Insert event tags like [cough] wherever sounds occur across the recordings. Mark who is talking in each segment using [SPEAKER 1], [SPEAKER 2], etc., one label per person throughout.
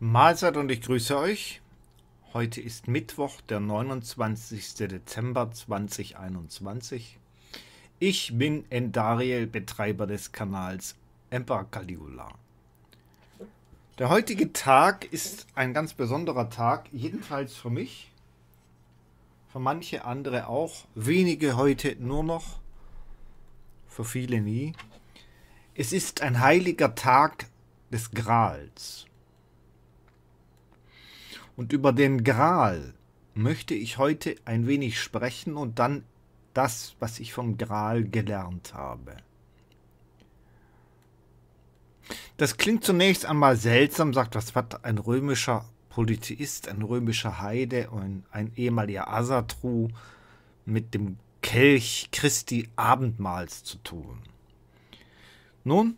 [SPEAKER 1] Mahlzeit und ich grüße euch. Heute ist Mittwoch, der 29. Dezember 2021. Ich bin Endariel, Betreiber des Kanals Emperor Caligula. Der heutige Tag ist ein ganz besonderer Tag, jedenfalls für mich, für manche andere auch, wenige heute nur noch, für viele nie. Es ist ein heiliger Tag des Grals. Und über den Gral möchte ich heute ein wenig sprechen und dann das, was ich vom Gral gelernt habe. Das klingt zunächst einmal seltsam, sagt, was hat ein römischer Polytheist, ein römischer Heide und ein ehemaliger Asatru mit dem Kelch Christi Abendmahls zu tun. Nun,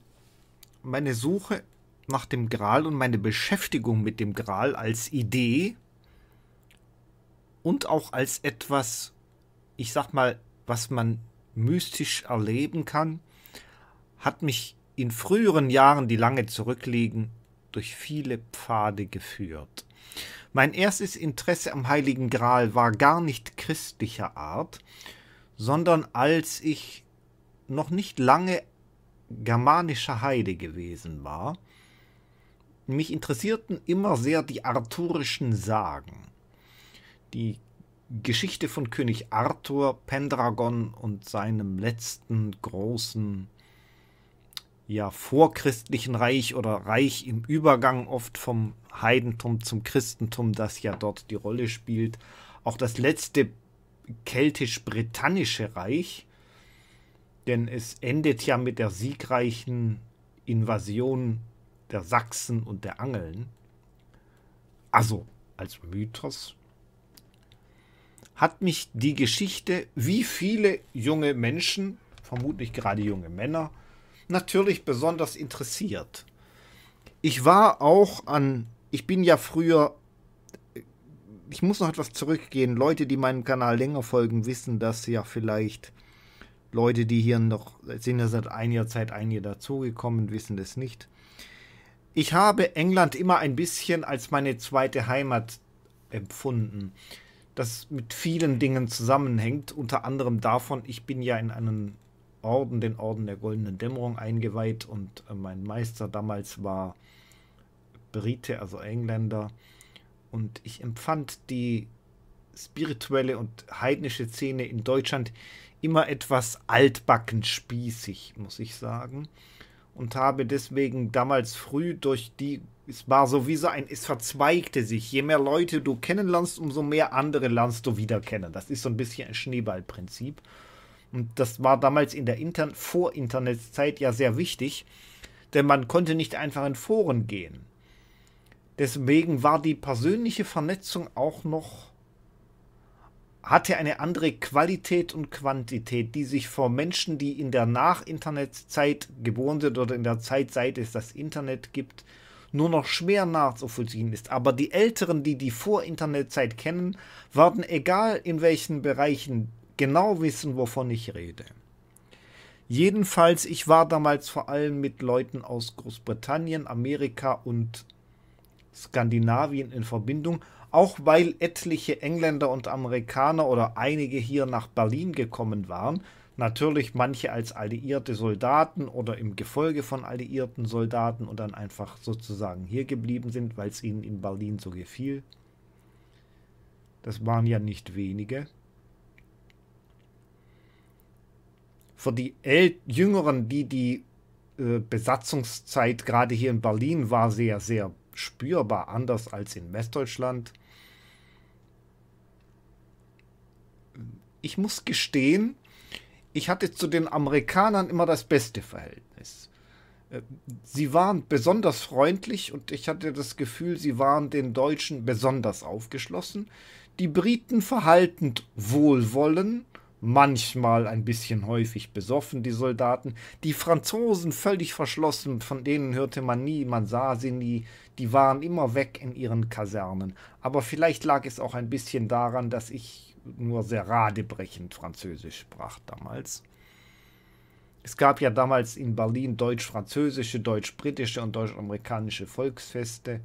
[SPEAKER 1] meine Suche nach dem Gral und meine Beschäftigung mit dem Gral als Idee und auch als etwas, ich sag mal, was man mystisch erleben kann, hat mich in früheren Jahren, die lange zurückliegen, durch viele Pfade geführt. Mein erstes Interesse am Heiligen Gral war gar nicht christlicher Art, sondern als ich noch nicht lange germanischer Heide gewesen war mich interessierten immer sehr die arthurischen Sagen. Die Geschichte von König Arthur, Pendragon und seinem letzten großen, ja, vorchristlichen Reich oder Reich im Übergang oft vom Heidentum zum Christentum, das ja dort die Rolle spielt. Auch das letzte keltisch-britannische Reich, denn es endet ja mit der siegreichen Invasion der Sachsen und der Angeln, also als Mythos, hat mich die Geschichte, wie viele junge Menschen, vermutlich gerade junge Männer, natürlich besonders interessiert. Ich war auch an, ich bin ja früher, ich muss noch etwas zurückgehen. Leute, die meinem Kanal länger folgen, wissen das ja vielleicht. Leute, die hier noch, sind ja seit einiger Zeit einige dazugekommen, wissen das nicht ich habe England immer ein bisschen als meine zweite Heimat empfunden, das mit vielen Dingen zusammenhängt, unter anderem davon, ich bin ja in einen Orden, den Orden der Goldenen Dämmerung eingeweiht und äh, mein Meister damals war Brite, also Engländer und ich empfand die spirituelle und heidnische Szene in Deutschland immer etwas altbacken spießig, muss ich sagen und habe deswegen damals früh durch die, es war sowieso ein, es verzweigte sich. Je mehr Leute du kennenlernst, umso mehr andere lernst du wieder kennen. Das ist so ein bisschen ein Schneeballprinzip. Und das war damals in der Intern vor internet ja sehr wichtig, denn man konnte nicht einfach in Foren gehen. Deswegen war die persönliche Vernetzung auch noch hatte eine andere Qualität und Quantität, die sich vor Menschen, die in der Nach-Internet-Zeit geboren sind oder in der Zeit, seit es das Internet gibt, nur noch schwer nachzuvollziehen ist. Aber die Älteren, die die Vor-Internet-Zeit kennen, werden egal in welchen Bereichen genau wissen, wovon ich rede. Jedenfalls, ich war damals vor allem mit Leuten aus Großbritannien, Amerika und Skandinavien in Verbindung auch weil etliche Engländer und Amerikaner oder einige hier nach Berlin gekommen waren, natürlich manche als alliierte Soldaten oder im Gefolge von alliierten Soldaten und dann einfach sozusagen hier geblieben sind, weil es ihnen in Berlin so gefiel. Das waren ja nicht wenige. Für die El Jüngeren, die die äh, Besatzungszeit gerade hier in Berlin war, sehr, sehr spürbar anders als in Westdeutschland. ich muss gestehen, ich hatte zu den Amerikanern immer das beste Verhältnis. Äh, sie waren besonders freundlich und ich hatte das Gefühl, sie waren den Deutschen besonders aufgeschlossen. Die Briten verhaltend wohlwollend, manchmal ein bisschen häufig besoffen, die Soldaten. Die Franzosen völlig verschlossen, von denen hörte man nie, man sah sie nie, die waren immer weg in ihren Kasernen. Aber vielleicht lag es auch ein bisschen daran, dass ich nur sehr radebrechend Französisch sprach damals. Es gab ja damals in Berlin deutsch-französische, deutsch-britische und deutsch-amerikanische Volksfeste.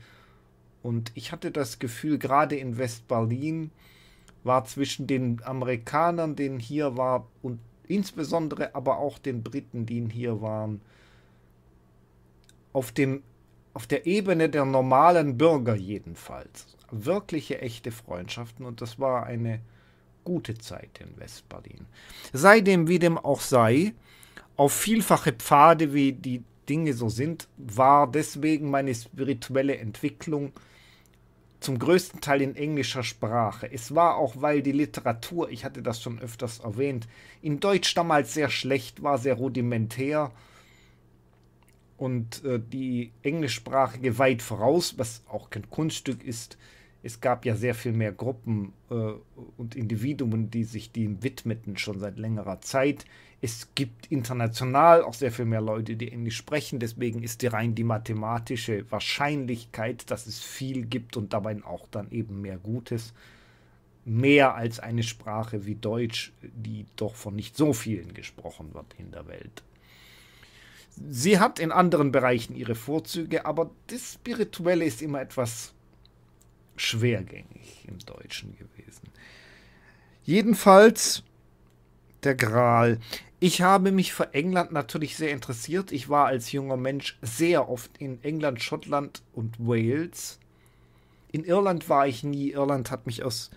[SPEAKER 1] Und ich hatte das Gefühl, gerade in West-Berlin war zwischen den Amerikanern, denen hier war, und insbesondere aber auch den Briten, die hier waren, auf, dem, auf der Ebene der normalen Bürger jedenfalls, wirkliche, echte Freundschaften. Und das war eine gute Zeit in Westberlin. Sei dem wie dem auch sei, auf vielfache Pfade, wie die Dinge so sind, war deswegen meine spirituelle Entwicklung zum größten Teil in englischer Sprache. Es war auch, weil die Literatur, ich hatte das schon öfters erwähnt, in Deutsch damals sehr schlecht war, sehr rudimentär und äh, die englischsprachige weit voraus, was auch kein Kunststück ist, es gab ja sehr viel mehr Gruppen äh, und Individuen, die sich dem widmeten, schon seit längerer Zeit. Es gibt international auch sehr viel mehr Leute, die Englisch sprechen. Deswegen ist die rein die mathematische Wahrscheinlichkeit, dass es viel gibt und dabei auch dann eben mehr Gutes, mehr als eine Sprache wie Deutsch, die doch von nicht so vielen gesprochen wird in der Welt. Sie hat in anderen Bereichen ihre Vorzüge, aber das Spirituelle ist immer etwas schwergängig im Deutschen gewesen. Jedenfalls der Gral. Ich habe mich für England natürlich sehr interessiert. Ich war als junger Mensch sehr oft in England, Schottland und Wales. In Irland war ich nie. Irland hat mich aus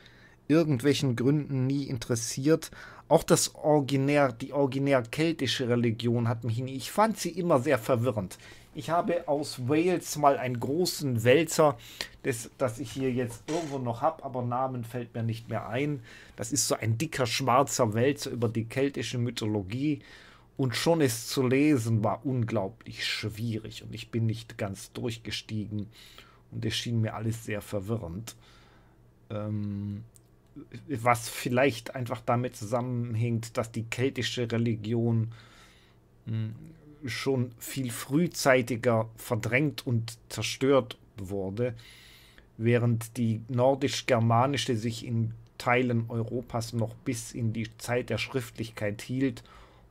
[SPEAKER 1] irgendwelchen Gründen nie interessiert. Auch das originär, die originär keltische Religion hat mich nie. Ich fand sie immer sehr verwirrend. Ich habe aus Wales mal einen großen Wälzer, das, das ich hier jetzt irgendwo noch habe, aber Namen fällt mir nicht mehr ein. Das ist so ein dicker schwarzer Wälzer über die keltische Mythologie. Und schon es zu lesen war unglaublich schwierig und ich bin nicht ganz durchgestiegen und es schien mir alles sehr verwirrend. Ähm, was vielleicht einfach damit zusammenhängt, dass die keltische Religion hm, schon viel frühzeitiger verdrängt und zerstört wurde, während die nordisch-germanische sich in Teilen Europas noch bis in die Zeit der Schriftlichkeit hielt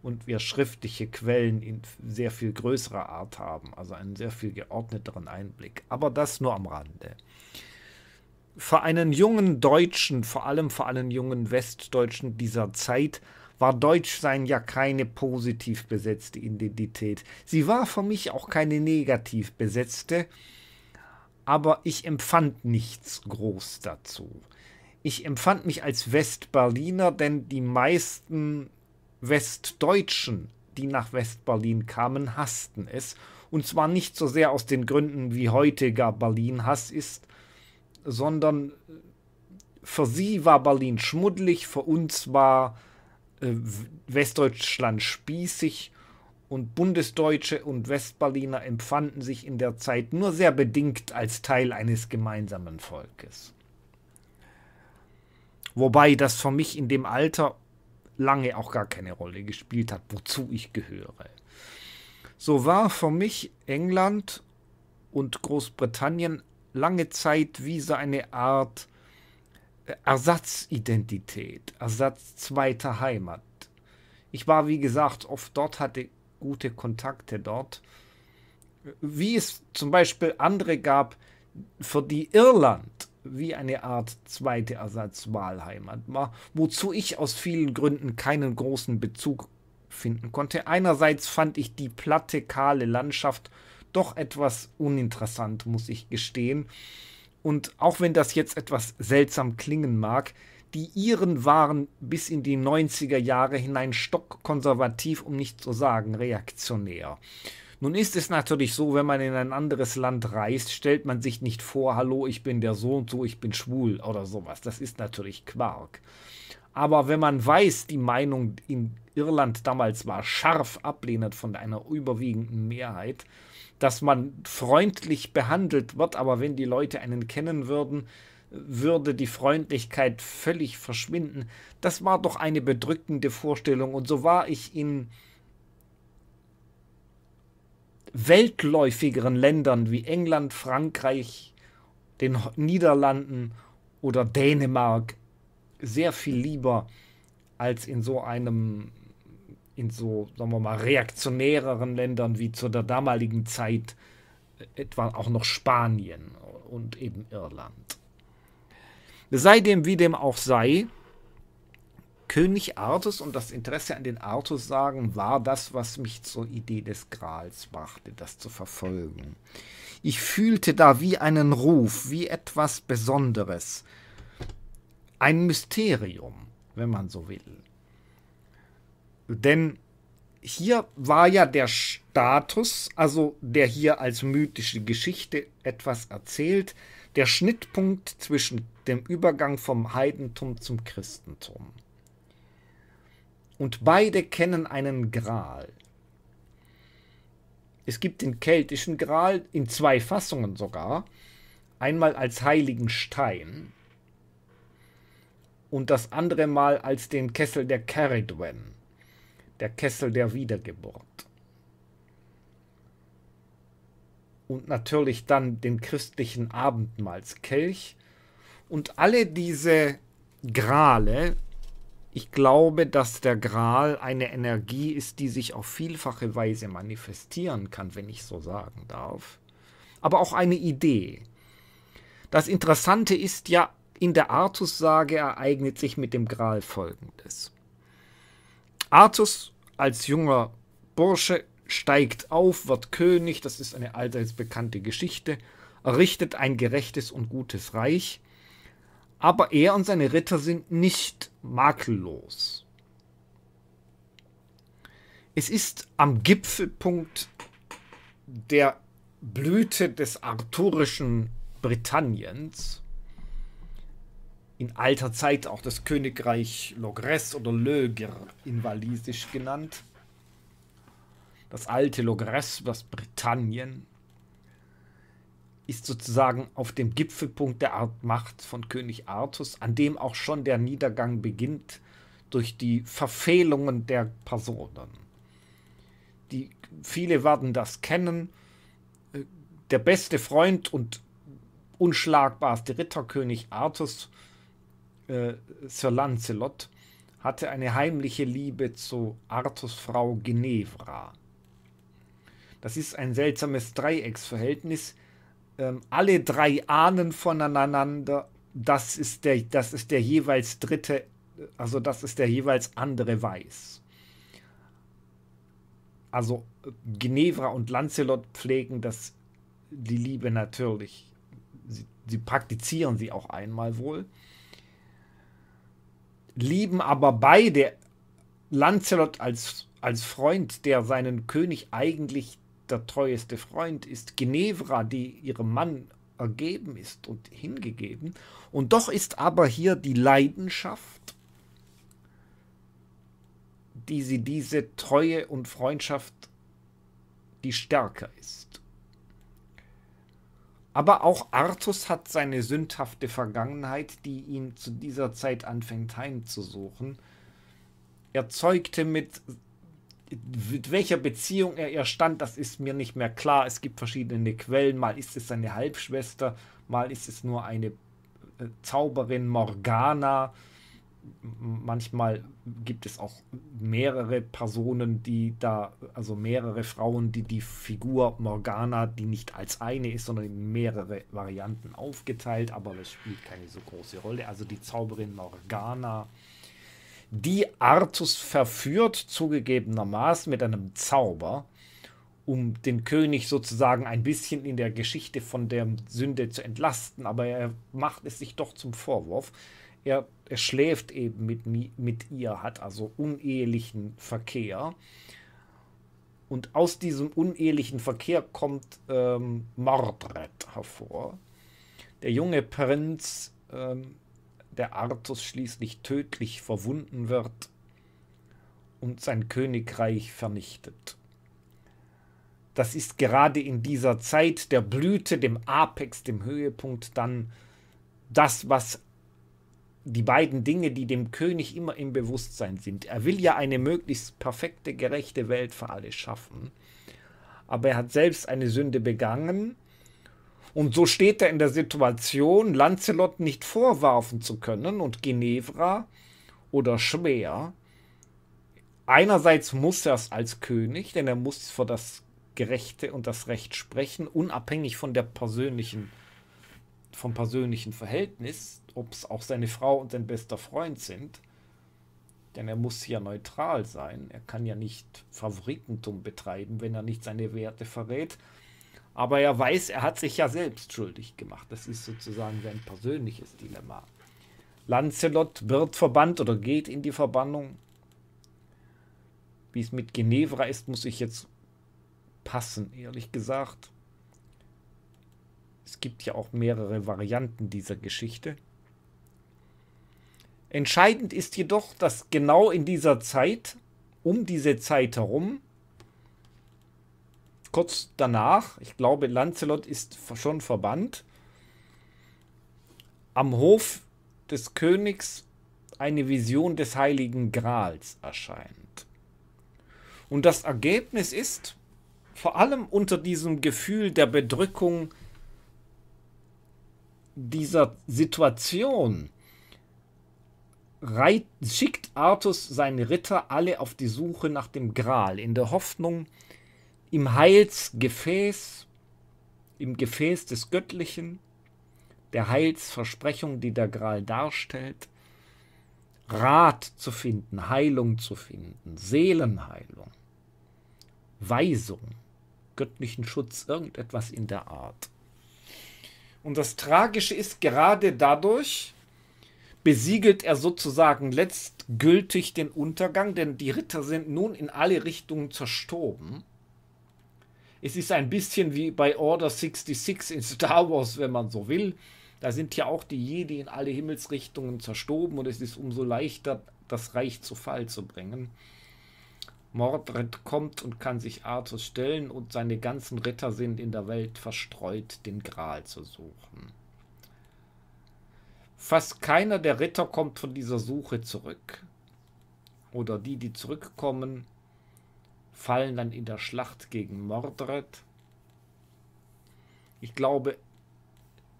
[SPEAKER 1] und wir schriftliche Quellen in sehr viel größerer Art haben, also einen sehr viel geordneteren Einblick. Aber das nur am Rande. Für einen jungen Deutschen, vor allem für einen jungen Westdeutschen dieser Zeit, war Deutschsein ja keine positiv besetzte Identität. Sie war für mich auch keine negativ besetzte, aber ich empfand nichts groß dazu. Ich empfand mich als Westberliner, denn die meisten Westdeutschen, die nach Westberlin kamen, hassten es. Und zwar nicht so sehr aus den Gründen, wie heute gar Berlin Hass ist, sondern für sie war Berlin schmuddelig, für uns war äh, Westdeutschland spießig und Bundesdeutsche und Westberliner empfanden sich in der Zeit nur sehr bedingt als Teil eines gemeinsamen Volkes. Wobei das für mich in dem Alter lange auch gar keine Rolle gespielt hat, wozu ich gehöre. So war für mich England und Großbritannien lange Zeit wie so eine Art Ersatzidentität, Ersatz zweiter Heimat. Ich war, wie gesagt, oft dort, hatte gute Kontakte dort. Wie es zum Beispiel andere gab, für die Irland wie eine Art zweite Ersatzwahlheimat war, wozu ich aus vielen Gründen keinen großen Bezug finden konnte. Einerseits fand ich die platte, kahle Landschaft doch etwas uninteressant, muss ich gestehen. Und auch wenn das jetzt etwas seltsam klingen mag, die Iren waren bis in die 90er Jahre hinein stockkonservativ, um nicht zu sagen reaktionär. Nun ist es natürlich so, wenn man in ein anderes Land reist, stellt man sich nicht vor, hallo, ich bin der so und so, ich bin schwul oder sowas. Das ist natürlich Quark. Aber wenn man weiß, die Meinung in Irland damals war scharf ablehnend von einer überwiegenden Mehrheit, dass man freundlich behandelt wird, aber wenn die Leute einen kennen würden, würde die Freundlichkeit völlig verschwinden. Das war doch eine bedrückende Vorstellung und so war ich in weltläufigeren Ländern wie England, Frankreich, den Niederlanden oder Dänemark sehr viel lieber als in so einem in so, sagen wir mal, reaktionäreren Ländern wie zu der damaligen Zeit, etwa auch noch Spanien und eben Irland. Sei dem wie dem auch sei, König Artus und das Interesse an den Artus-Sagen war das, was mich zur Idee des Grals machte, das zu verfolgen. Ich fühlte da wie einen Ruf, wie etwas Besonderes, ein Mysterium, wenn man so will. Denn hier war ja der Status, also der hier als mythische Geschichte etwas erzählt, der Schnittpunkt zwischen dem Übergang vom Heidentum zum Christentum. Und beide kennen einen Gral. Es gibt den keltischen Gral in zwei Fassungen sogar, einmal als heiligen Stein und das andere Mal als den Kessel der Caridwen der Kessel der Wiedergeburt. Und natürlich dann den christlichen Abendmahlskelch. Und alle diese Grale, ich glaube, dass der Gral eine Energie ist, die sich auf vielfache Weise manifestieren kann, wenn ich so sagen darf. Aber auch eine Idee. Das Interessante ist ja, in der Artus-Sage ereignet sich mit dem Gral Folgendes. Artus als junger Bursche steigt auf, wird König, das ist eine allseits bekannte Geschichte, errichtet ein gerechtes und gutes Reich, aber er und seine Ritter sind nicht makellos. Es ist am Gipfelpunkt der Blüte des arthurischen Britanniens, in alter Zeit auch das Königreich Logres oder Löger in Walisisch genannt. Das alte Logres, das Britannien, ist sozusagen auf dem Gipfelpunkt der Art Macht von König Artus, an dem auch schon der Niedergang beginnt durch die Verfehlungen der Personen. Die, viele werden das kennen. Äh, der beste Freund und unschlagbarste Ritterkönig Artus äh, Sir Lancelot hatte eine heimliche Liebe zu Arthurs Frau Ginevra. Das ist ein seltsames Dreiecksverhältnis. Ähm, alle drei ahnen voneinander, das ist, der, das ist der jeweils dritte, also das ist der jeweils andere weiß. Also Ginevra und Lancelot pflegen das, die Liebe natürlich. Sie, sie praktizieren sie auch einmal wohl lieben aber beide Lancelot als, als Freund, der seinen König eigentlich der treueste Freund ist, Ginevra, die ihrem Mann ergeben ist und hingegeben. Und doch ist aber hier die Leidenschaft, die sie diese Treue und Freundschaft, die stärker ist. Aber auch Artus hat seine sündhafte Vergangenheit, die ihn zu dieser Zeit anfängt heimzusuchen. Er zeugte mit, mit welcher Beziehung er, ihr stand, das ist mir nicht mehr klar. Es gibt verschiedene Quellen. Mal ist es seine Halbschwester, mal ist es nur eine äh, Zauberin Morgana manchmal gibt es auch mehrere Personen, die da, also mehrere Frauen, die die Figur Morgana, die nicht als eine ist, sondern in mehrere Varianten aufgeteilt, aber das spielt keine so große Rolle. Also die Zauberin Morgana, die Artus verführt, zugegebenermaßen mit einem Zauber, um den König sozusagen ein bisschen in der Geschichte von der Sünde zu entlasten, aber er macht es sich doch zum Vorwurf. Er, er schläft eben mit, mit ihr, hat also unehelichen Verkehr. Und aus diesem unehelichen Verkehr kommt ähm, Mordred hervor. Der junge Prinz, ähm, der Artus schließlich tödlich verwunden wird und sein Königreich vernichtet. Das ist gerade in dieser Zeit der Blüte, dem Apex, dem Höhepunkt dann das, was die beiden Dinge, die dem König immer im Bewusstsein sind. Er will ja eine möglichst perfekte, gerechte Welt für alle schaffen. Aber er hat selbst eine Sünde begangen. Und so steht er in der Situation, Lancelot nicht vorwerfen zu können und Ginevra oder schwer. Einerseits muss er es als König, denn er muss vor das Gerechte und das Recht sprechen, unabhängig von der persönlichen äh, vom persönlichen Verhältnis, ob es auch seine Frau und sein bester Freund sind. Denn er muss ja neutral sein. Er kann ja nicht Favoritentum betreiben, wenn er nicht seine Werte verrät. Aber er weiß, er hat sich ja selbst schuldig gemacht. Das ist sozusagen sein persönliches Dilemma. Lancelot wird verbannt oder geht in die Verbannung. Wie es mit Genevra ist, muss ich jetzt passen, ehrlich gesagt. Es gibt ja auch mehrere Varianten dieser Geschichte. Entscheidend ist jedoch, dass genau in dieser Zeit, um diese Zeit herum, kurz danach, ich glaube, Lancelot ist schon verbannt, am Hof des Königs eine Vision des Heiligen Grals erscheint. Und das Ergebnis ist, vor allem unter diesem Gefühl der Bedrückung, dieser Situation reit, schickt Artus seine Ritter alle auf die Suche nach dem Gral, in der Hoffnung, im Heilsgefäß, im Gefäß des Göttlichen, der Heilsversprechung, die der Gral darstellt, Rat zu finden, Heilung zu finden, Seelenheilung, Weisung, göttlichen Schutz, irgendetwas in der Art. Und das Tragische ist, gerade dadurch besiegelt er sozusagen letztgültig den Untergang, denn die Ritter sind nun in alle Richtungen zerstoben. Es ist ein bisschen wie bei Order 66 in Star Wars, wenn man so will. Da sind ja auch die Jedi in alle Himmelsrichtungen zerstoben und es ist umso leichter, das Reich zu Fall zu bringen. Mordred kommt und kann sich Arthur stellen und seine ganzen Ritter sind in der Welt verstreut, den Gral zu suchen. Fast keiner der Ritter kommt von dieser Suche zurück. Oder die, die zurückkommen, fallen dann in der Schlacht gegen Mordred. Ich glaube,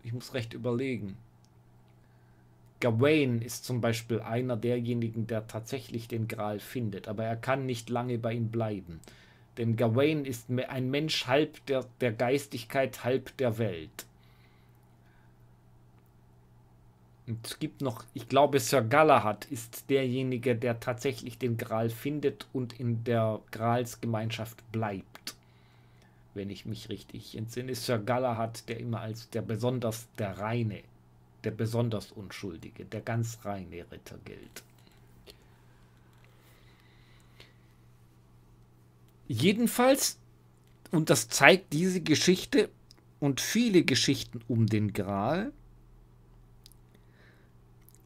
[SPEAKER 1] ich muss recht überlegen. Gawain ist zum Beispiel einer derjenigen, der tatsächlich den Gral findet, aber er kann nicht lange bei ihm bleiben. Denn Gawain ist ein Mensch halb der, der Geistigkeit, halb der Welt. Und es gibt noch, ich glaube, Sir Galahad ist derjenige, der tatsächlich den Gral findet und in der Gralsgemeinschaft bleibt. Wenn ich mich richtig entsinne, Sir Galahad der immer als der besonders der Reine der besonders Unschuldige, der ganz reine Ritter gilt. Jedenfalls, und das zeigt diese Geschichte und viele Geschichten um den Gral,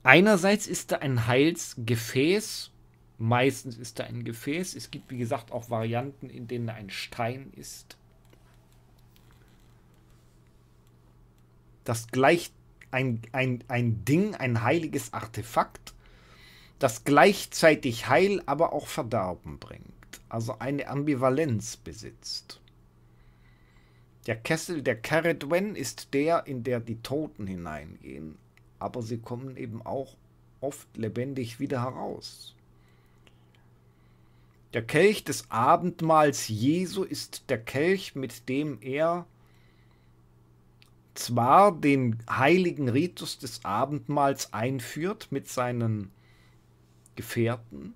[SPEAKER 1] einerseits ist da ein Heilsgefäß, meistens ist da ein Gefäß, es gibt wie gesagt auch Varianten, in denen ein Stein ist. Das gleicht ein, ein, ein Ding, ein heiliges Artefakt, das gleichzeitig Heil, aber auch Verderben bringt. Also eine Ambivalenz besitzt. Der Kessel der Caradwen ist der, in der die Toten hineingehen, aber sie kommen eben auch oft lebendig wieder heraus. Der Kelch des Abendmahls Jesu ist der Kelch, mit dem er zwar den heiligen Ritus des Abendmahls einführt mit seinen Gefährten,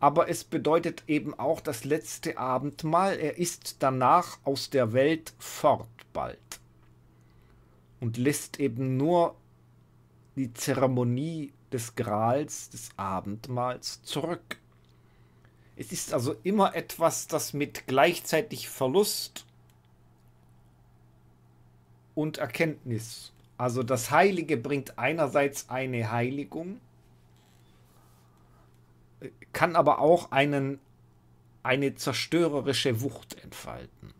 [SPEAKER 1] aber es bedeutet eben auch das letzte Abendmahl. Er ist danach aus der Welt fort bald und lässt eben nur die Zeremonie des Grals, des Abendmahls zurück. Es ist also immer etwas, das mit gleichzeitig Verlust und Erkenntnis. Also das Heilige bringt einerseits eine Heiligung, kann aber auch einen, eine zerstörerische Wucht entfalten.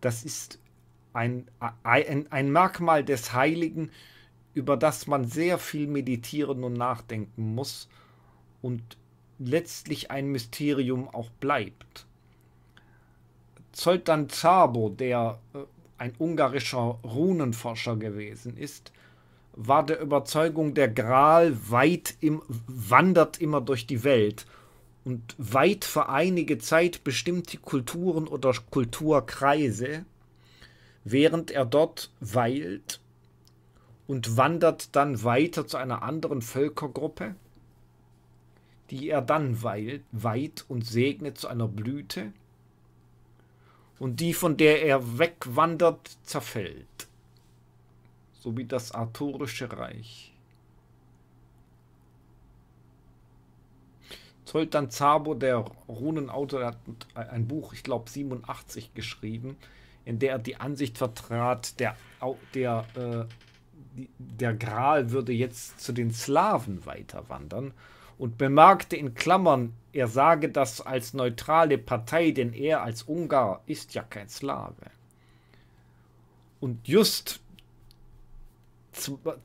[SPEAKER 1] Das ist ein, ein, ein Merkmal des Heiligen, über das man sehr viel meditieren und nachdenken muss und letztlich ein Mysterium auch bleibt. Zoltan Zabo, der äh, ein ungarischer Runenforscher gewesen ist, war der Überzeugung, der Gral weit im, wandert immer durch die Welt und weit für einige Zeit bestimmt die Kulturen oder Kulturkreise, während er dort weilt und wandert dann weiter zu einer anderen Völkergruppe, die er dann weilt, weiht und segnet zu einer Blüte und die, von der er wegwandert, zerfällt. So wie das arthurische Reich. Zoltan Zabo, der Runenautor, hat ein Buch, ich glaube 87, geschrieben, in der er die Ansicht vertrat, der, der, äh, der Gral würde jetzt zu den Slawen weiterwandern und bemerkte in Klammern, er sage das als neutrale Partei, denn er als Ungar ist ja kein Slave. Und just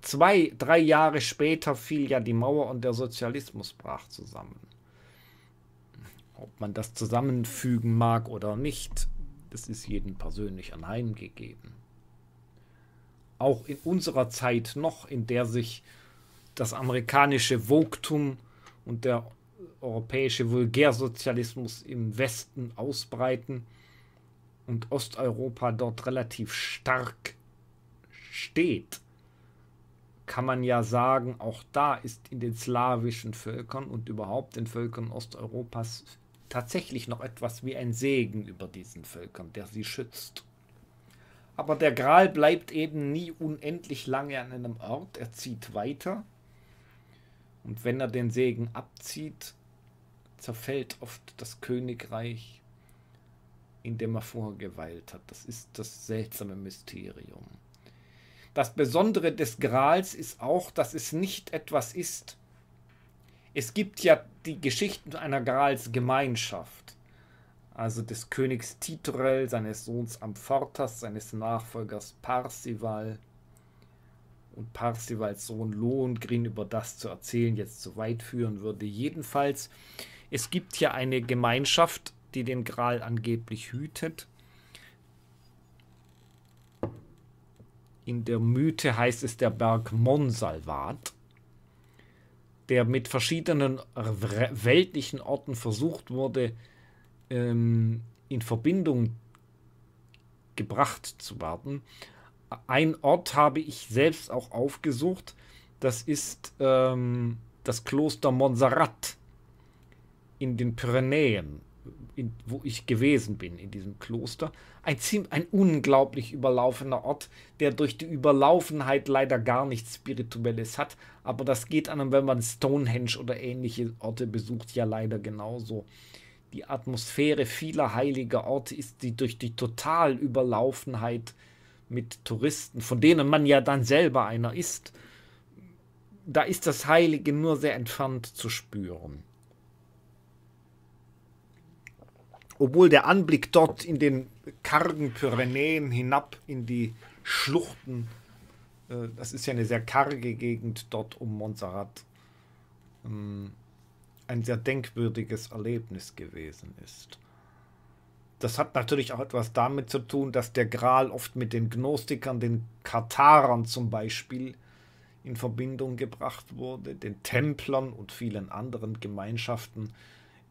[SPEAKER 1] zwei, drei Jahre später fiel ja die Mauer und der Sozialismus brach zusammen. Ob man das zusammenfügen mag oder nicht, das ist jedem persönlich anheimgegeben. Auch in unserer Zeit noch, in der sich das amerikanische Vogtum und der europäische Vulgärsozialismus im Westen ausbreiten und Osteuropa dort relativ stark steht, kann man ja sagen, auch da ist in den slawischen Völkern und überhaupt den Völkern Osteuropas tatsächlich noch etwas wie ein Segen über diesen Völkern, der sie schützt. Aber der Gral bleibt eben nie unendlich lange an einem Ort, er zieht weiter und wenn er den Segen abzieht, zerfällt oft das Königreich, in dem er vorgeweilt hat. Das ist das seltsame Mysterium. Das Besondere des Grals ist auch, dass es nicht etwas ist. Es gibt ja die Geschichten einer Gralsgemeinschaft, also des Königs Titurel, seines Sohns Amphortas, seines Nachfolgers Parsival, und Parsivals Sohn Lohengrin über das zu erzählen jetzt zu weit führen würde. Jedenfalls, es gibt hier eine Gemeinschaft, die den Gral angeblich hütet. In der Mythe heißt es der Berg Monsalvat, der mit verschiedenen weltlichen Orten versucht wurde, ähm, in Verbindung gebracht zu werden ein Ort habe ich selbst auch aufgesucht. Das ist ähm, das Kloster Montserrat in den Pyrenäen, in, wo ich gewesen bin, in diesem Kloster. Ein, ein unglaublich überlaufener Ort, der durch die Überlaufenheit leider gar nichts Spirituelles hat. Aber das geht einem, wenn man Stonehenge oder ähnliche Orte besucht, ja leider genauso. Die Atmosphäre vieler heiliger Orte ist die durch die Totalüberlaufenheit Überlaufenheit mit Touristen, von denen man ja dann selber einer ist, da ist das Heilige nur sehr entfernt zu spüren. Obwohl der Anblick dort in den kargen Pyrenäen hinab in die Schluchten, äh, das ist ja eine sehr karge Gegend dort um Montserrat, ähm, ein sehr denkwürdiges Erlebnis gewesen ist. Das hat natürlich auch etwas damit zu tun, dass der Gral oft mit den Gnostikern, den Katharern zum Beispiel, in Verbindung gebracht wurde, den Templern und vielen anderen Gemeinschaften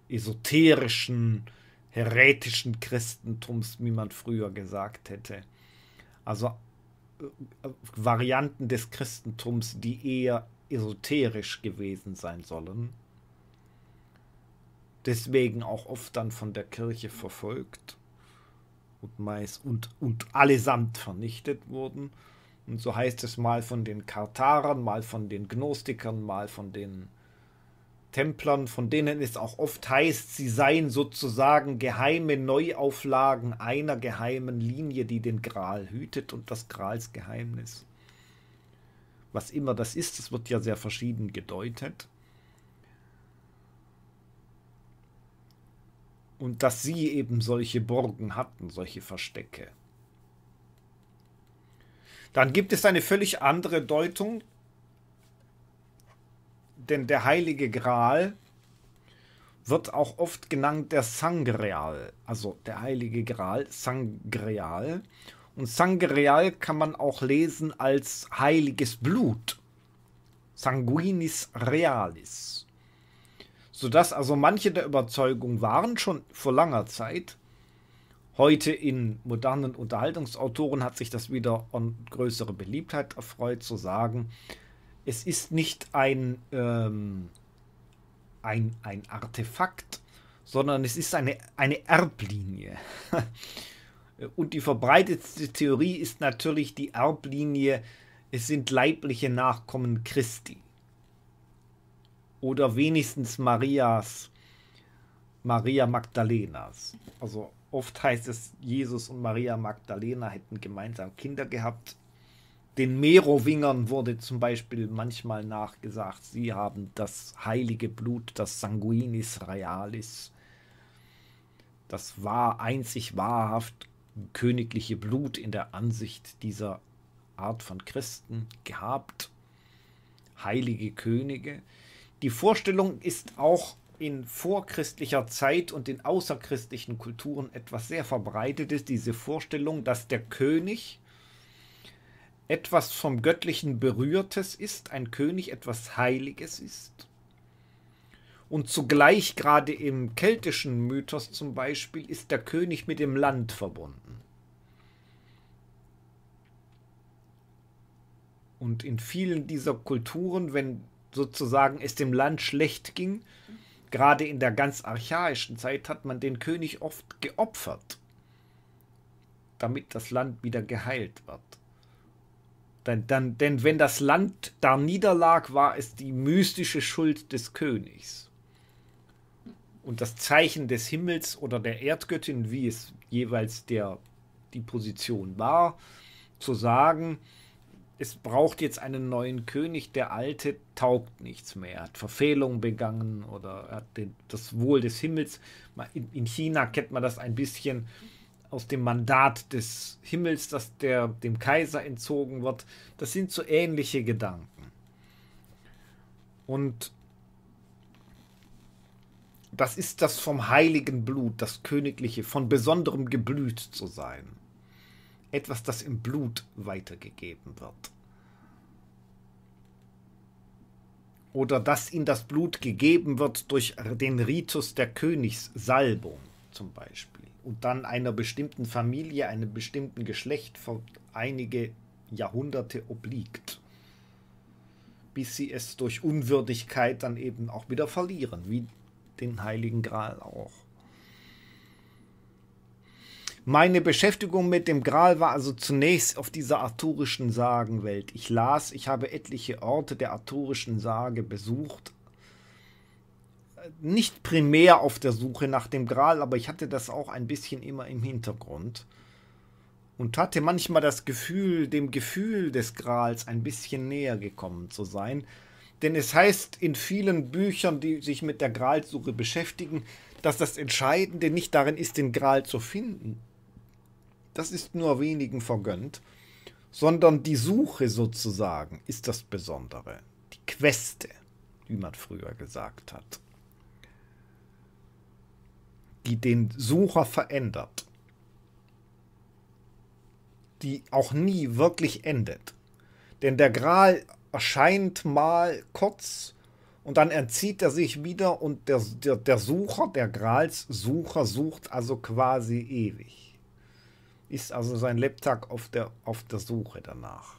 [SPEAKER 1] esoterischen, heretischen Christentums, wie man früher gesagt hätte. Also äh, Varianten des Christentums, die eher esoterisch gewesen sein sollen deswegen auch oft dann von der Kirche verfolgt und meist und, und allesamt vernichtet wurden. Und so heißt es mal von den Kartarern, mal von den Gnostikern, mal von den Templern, von denen es auch oft heißt, sie seien sozusagen geheime Neuauflagen einer geheimen Linie, die den Gral hütet und das Gralsgeheimnis. Was immer das ist, das wird ja sehr verschieden gedeutet. Und dass sie eben solche Burgen hatten, solche Verstecke. Dann gibt es eine völlig andere Deutung, denn der heilige Gral wird auch oft genannt der Sangreal, also der heilige Gral, Sangreal. Und Sangreal kann man auch lesen als heiliges Blut. Sanguinis Realis sodass also manche der Überzeugung waren schon vor langer Zeit. Heute in modernen Unterhaltungsautoren hat sich das wieder an größere Beliebtheit erfreut, zu sagen, es ist nicht ein, ähm, ein, ein Artefakt, sondern es ist eine, eine Erblinie. [laughs] Und die verbreitetste Theorie ist natürlich die Erblinie, es sind leibliche Nachkommen Christi. Oder wenigstens Marias, Maria Magdalenas. Also oft heißt es, Jesus und Maria Magdalena hätten gemeinsam Kinder gehabt. Den Merowingern wurde zum Beispiel manchmal nachgesagt, sie haben das heilige Blut, das Sanguinis Realis. Das war einzig wahrhaft königliche Blut in der Ansicht dieser Art von Christen gehabt. Heilige Könige. Die Vorstellung ist auch in vorchristlicher Zeit und in außerchristlichen Kulturen etwas sehr verbreitetes, diese Vorstellung, dass der König etwas vom Göttlichen Berührtes ist, ein König etwas Heiliges ist. Und zugleich gerade im keltischen Mythos zum Beispiel ist der König mit dem Land verbunden. Und in vielen dieser Kulturen, wenn sozusagen es dem Land schlecht ging. Gerade in der ganz archaischen Zeit hat man den König oft geopfert, damit das Land wieder geheilt wird. Denn, denn, denn wenn das Land da niederlag, war es die mystische Schuld des Königs. Und das Zeichen des Himmels oder der Erdgöttin, wie es jeweils der, die Position war, zu sagen, es braucht jetzt einen neuen König, der alte taugt nichts mehr. Er hat Verfehlungen begangen oder er hat den, das Wohl des Himmels. In, in, China kennt man das ein bisschen aus dem Mandat des Himmels, dass der, dem Kaiser entzogen wird. Das sind so ähnliche Gedanken. Und das ist das vom heiligen Blut, das königliche, von besonderem Geblüt zu sein. Etwas, das im Blut weitergegeben wird. Oder dass ihnen das Blut gegeben wird durch den Ritus der Königssalbung zum Beispiel. Und dann einer bestimmten Familie, einem bestimmten Geschlecht für einige Jahrhunderte obliegt. Bis sie es durch Unwürdigkeit dann eben auch wieder verlieren, wie den Heiligen Gral auch. Meine Beschäftigung mit dem Gral war also zunächst auf dieser arthurischen Sagenwelt. Ich las, ich habe etliche Orte der arthurischen Sage besucht. Nicht primär auf der Suche nach dem Gral, aber ich hatte das auch ein bisschen immer im Hintergrund. Und hatte manchmal das Gefühl, dem Gefühl des Grals ein bisschen näher gekommen zu sein. Denn es heißt in vielen Büchern, die sich mit der Gralsuche beschäftigen, dass das Entscheidende nicht darin ist, den Gral zu finden, das ist nur wenigen vergönnt, sondern die Suche sozusagen ist das Besondere, die Queste, wie man früher gesagt hat, die den Sucher verändert, die auch nie wirklich endet. Denn der Gral erscheint mal kurz und dann entzieht er sich wieder und der, der, der Sucher, der Gralssucher sucht also quasi ewig. Ist also sein Lebtag auf der, auf der Suche danach.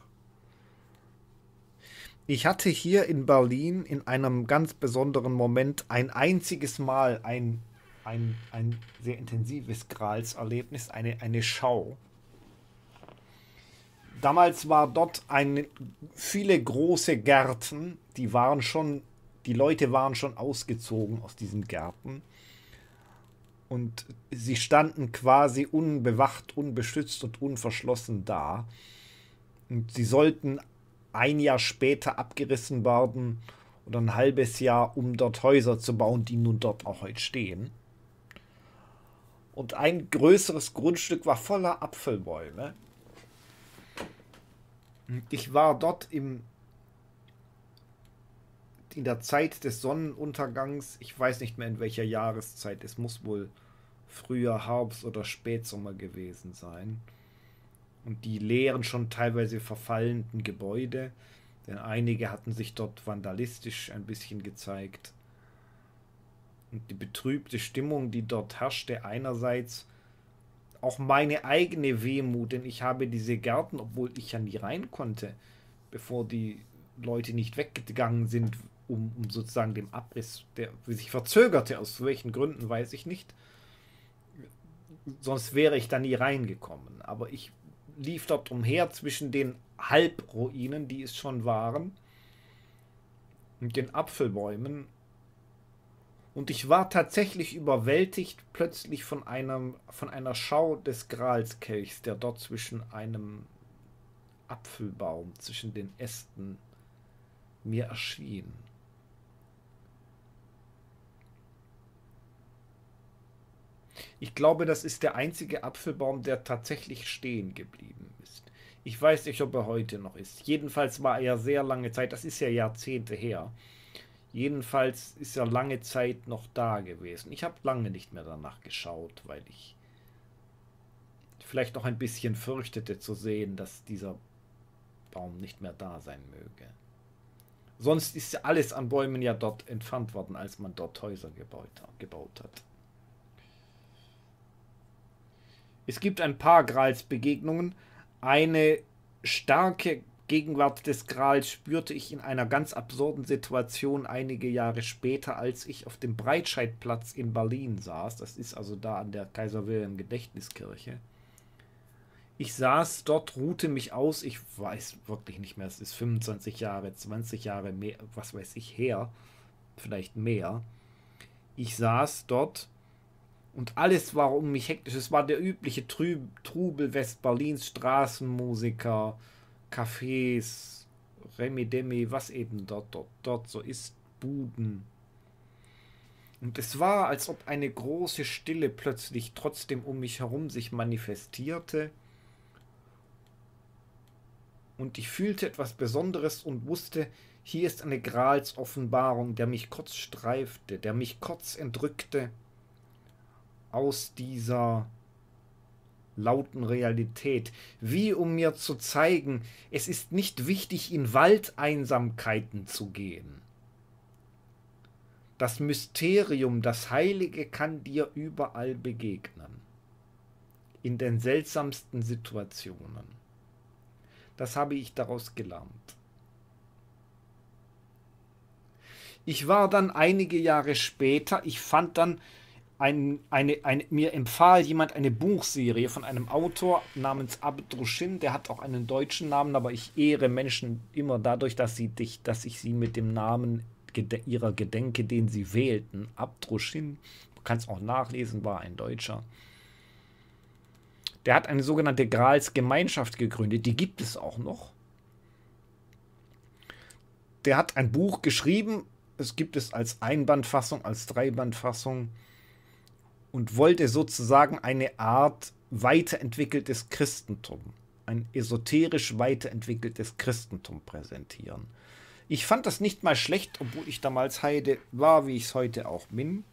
[SPEAKER 1] Ich hatte hier in Berlin in einem ganz besonderen Moment ein einziges Mal ein, ein, ein sehr intensives Gralserlebnis, eine, eine Schau. Damals war dort ein, viele große Gärten, die waren schon, die Leute waren schon ausgezogen aus diesen Gärten und sie standen quasi unbewacht, unbeschützt und unverschlossen da. Und sie sollten ein Jahr später abgerissen werden oder ein halbes Jahr, um dort Häuser zu bauen, die nun dort auch heute stehen. Und ein größeres Grundstück war voller Apfelbäume. Ich war dort im in der Zeit des Sonnenuntergangs, ich weiß nicht mehr in welcher Jahreszeit, es muss wohl früher Herbst oder Spätsommer gewesen sein. Und die leeren, schon teilweise verfallenden Gebäude, denn einige hatten sich dort vandalistisch ein bisschen gezeigt. Und die betrübte Stimmung, die dort herrschte, einerseits auch meine eigene Wehmut, denn ich habe diese Gärten, obwohl ich ja nie rein konnte, bevor die Leute nicht weggegangen sind, um, um sozusagen dem Abriss, der sich verzögerte, aus welchen Gründen weiß ich nicht, sonst wäre ich da nie reingekommen. Aber ich lief dort umher zwischen den Halbruinen, die es schon waren, und den Apfelbäumen. Und ich war tatsächlich überwältigt plötzlich von einem von einer Schau des Gralskelchs, der dort zwischen einem Apfelbaum, zwischen den Ästen mir erschien. Ich glaube, das ist der einzige Apfelbaum, der tatsächlich stehen geblieben ist. Ich weiß nicht, ob er heute noch ist. Jedenfalls war er ja sehr lange Zeit, das ist ja Jahrzehnte her. Jedenfalls ist er lange Zeit noch da gewesen. Ich habe lange nicht mehr danach geschaut, weil ich vielleicht noch ein bisschen fürchtete zu sehen, dass dieser Baum nicht mehr da sein möge. Sonst ist alles an Bäumen ja dort entfernt worden, als man dort Häuser gebaut, gebaut hat. Es gibt ein paar Grals-Begegnungen. Eine starke Gegenwart des Grals spürte ich in einer ganz absurden Situation einige Jahre später, als ich auf dem Breitscheidplatz in Berlin saß. Das ist also da an der Kaiser Wilhelm Gedächtniskirche. Ich saß dort, ruhte mich aus. Ich weiß wirklich nicht mehr, es ist 25 Jahre, 20 Jahre mehr, was weiß ich her, vielleicht mehr. Ich saß dort und alles war um mich hektisch. Es war der übliche Trü Trubel Westberlins, Straßenmusiker, Cafés, Remi Demi, was eben dort, dort, dort so ist, Buden. Und es war, als ob eine große Stille plötzlich trotzdem um mich herum sich manifestierte. Und ich fühlte etwas Besonderes und wusste, hier ist eine Gralsoffenbarung, der mich kurz streifte, der mich kurz entrückte aus dieser lauten Realität, wie um mir zu zeigen, es ist nicht wichtig, in Waldeinsamkeiten zu gehen. Das Mysterium, das Heilige kann dir überall begegnen, in den seltsamsten Situationen. Das habe ich daraus gelernt. Ich war dann einige Jahre später, ich fand dann ein, eine, ein, mir empfahl jemand eine Buchserie von einem Autor namens Abdrushin, der hat auch einen deutschen Namen, aber ich ehre Menschen immer dadurch, dass, sie dich, dass ich sie mit dem Namen ged ihrer Gedenke, den sie wählten. Abdrushin, du kannst auch nachlesen, war ein Deutscher. Der hat eine sogenannte Gralsgemeinschaft gegründet, die gibt es auch noch. Der hat ein Buch geschrieben, es gibt es als Einbandfassung, als Dreibandfassung und wollte sozusagen eine Art weiterentwickeltes Christentum, ein esoterisch weiterentwickeltes Christentum präsentieren. Ich fand das nicht mal schlecht, obwohl ich damals Heide war, wie ich es heute auch bin.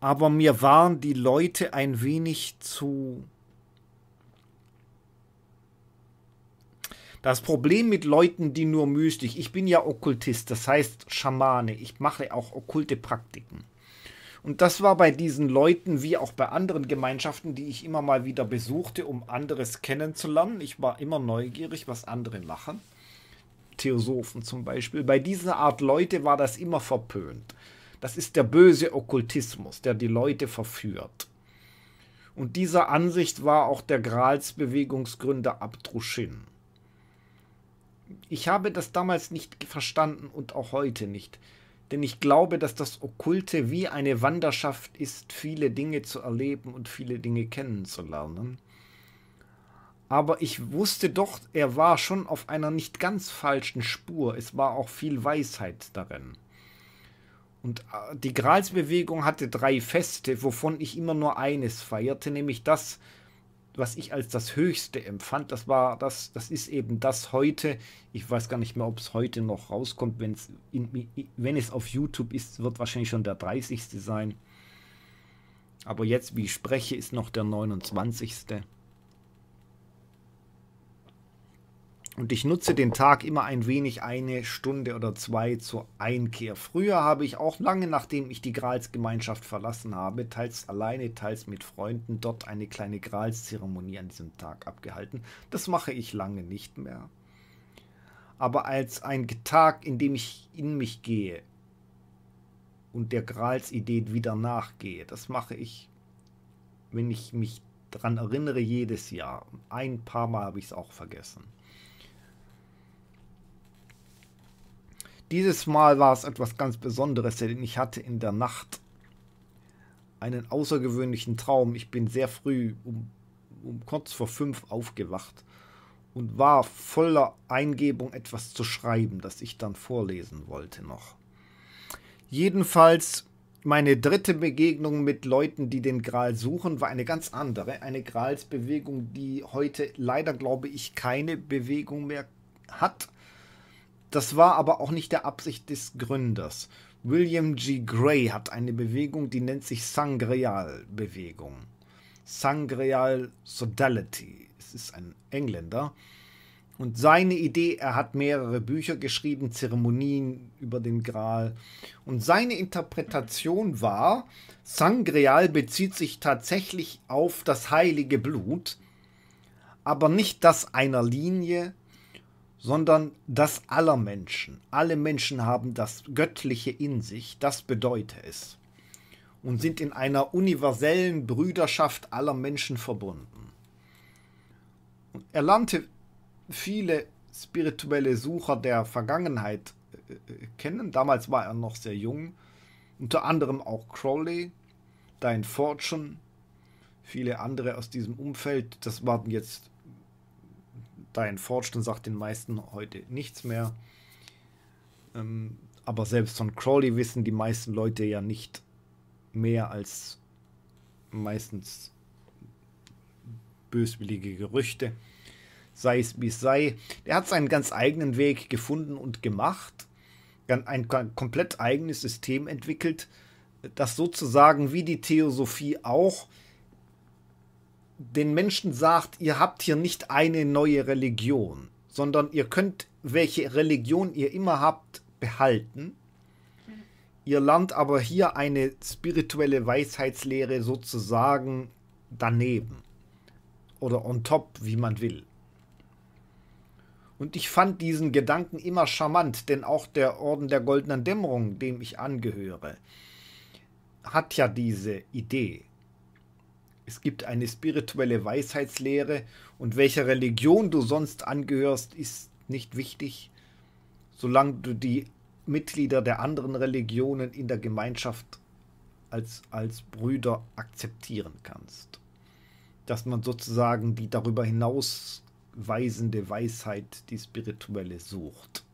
[SPEAKER 1] Aber mir waren die Leute ein wenig zu Das Problem mit Leuten, die nur mystisch, ich bin ja Okkultist, das heißt Schamane, ich mache auch okkulte Praktiken. Und das war bei diesen Leuten wie auch bei anderen Gemeinschaften, die ich immer mal wieder besuchte, um anderes kennenzulernen. Ich war immer neugierig, was andere machen. Theosophen zum Beispiel. Bei dieser Art Leute war das immer verpönt. Das ist der böse Okkultismus, der die Leute verführt. Und dieser Ansicht war auch der Gralsbewegungsgründer Abdruschin. Ich habe das damals nicht verstanden und auch heute nicht. Denn ich glaube, dass das Okkulte wie eine Wanderschaft ist, viele Dinge zu erleben und viele Dinge kennenzulernen. Aber ich wusste doch, er war schon auf einer nicht ganz falschen Spur. Es war auch viel Weisheit darin. Und äh, die Gralsbewegung hatte drei Feste, wovon ich immer nur eines feierte, nämlich das, was ich als das Höchste empfand, das war das, das ist eben das heute. Ich weiß gar nicht mehr, ob es heute noch rauskommt. Wenn's in, wenn es auf YouTube ist, wird wahrscheinlich schon der 30. sein. Aber jetzt, wie ich spreche, ist noch der 29. Und ich nutze den Tag immer ein wenig, eine Stunde oder zwei zur Einkehr. Früher habe ich auch lange nachdem ich die Gralsgemeinschaft verlassen habe, teils alleine, teils mit Freunden, dort eine kleine Gralszeremonie an diesem Tag abgehalten. Das mache ich lange nicht mehr. Aber als ein Tag, in dem ich in mich gehe und der Gralsidee wieder nachgehe, das mache ich, wenn ich mich daran erinnere, jedes Jahr. Ein paar Mal habe ich es auch vergessen. Dieses Mal war es etwas ganz Besonderes, denn ich hatte in der Nacht einen außergewöhnlichen Traum. Ich bin sehr früh um, um kurz vor fünf aufgewacht und war voller Eingebung, etwas zu schreiben, das ich dann vorlesen wollte noch. Jedenfalls meine dritte Begegnung mit Leuten, die den Gral suchen, war eine ganz andere. Eine Gralsbewegung, die heute leider, glaube ich, keine Bewegung mehr hat. Das war aber auch nicht der Absicht des Gründers. William G. Gray hat eine Bewegung, die nennt sich Sangreal-Bewegung. Sangreal Sodality. Es ist ein Engländer. Und seine Idee, er hat mehrere Bücher geschrieben, Zeremonien über den Gral. Und seine Interpretation war, Sangreal bezieht sich tatsächlich auf das heilige Blut, aber nicht das einer Linie, sondern das aller Menschen. Alle Menschen haben das Göttliche in sich, das bedeutet es, und sind in einer universellen Brüderschaft aller Menschen verbunden. Er lernte viele spirituelle Sucher der Vergangenheit äh, äh, kennen, damals war er noch sehr jung, unter anderem auch Crowley, Dein Fortune, viele andere aus diesem Umfeld, das waren jetzt Dein Fortune sagt den meisten heute nichts mehr. Ähm, aber selbst von Crawley wissen die meisten Leute ja nicht mehr als meistens böswillige Gerüchte. Sei es wie es sei. Er hat seinen ganz eigenen Weg gefunden und gemacht. Ein komplett eigenes System entwickelt, das sozusagen wie die Theosophie auch den Menschen sagt, ihr habt hier nicht eine neue Religion, sondern ihr könnt, welche Religion ihr immer habt, behalten. Ihr lernt aber hier eine spirituelle Weisheitslehre sozusagen daneben oder on top, wie man will. Und ich fand diesen Gedanken immer charmant, denn auch der Orden der Goldenen Dämmerung, dem ich angehöre, hat ja diese Idee. Es gibt eine spirituelle Weisheitslehre und welcher Religion du sonst angehörst, ist nicht wichtig, solange du die Mitglieder der anderen Religionen in der Gemeinschaft als, als Brüder akzeptieren kannst. Dass man sozusagen die darüber hinaus weisende Weisheit, die spirituelle, sucht.